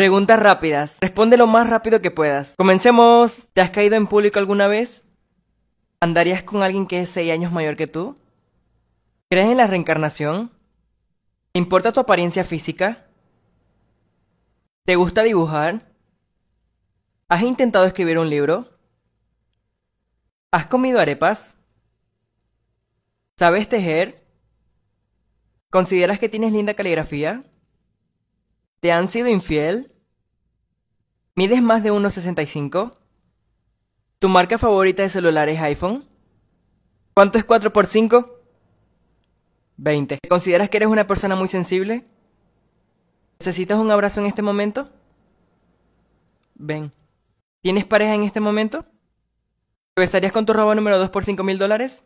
Preguntas rápidas. Responde lo más rápido que puedas. Comencemos. ¿Te has caído en público alguna vez? ¿Andarías con alguien que es 6 años mayor que tú? ¿Crees en la reencarnación? ¿Te importa tu apariencia física? ¿Te gusta dibujar? ¿Has intentado escribir un libro? ¿Has comido arepas? ¿Sabes tejer? ¿Consideras que tienes linda caligrafía? ¿Te han sido infiel? ¿Mides más de 1,65? ¿Tu marca favorita de celular es iPhone? ¿Cuánto es 4 x 5? 20. ¿Consideras que eres una persona muy sensible? ¿Necesitas un abrazo en este momento? Ven. ¿Tienes pareja en este momento? ¿Te besarías con tu robo número 2 por 5 mil dólares?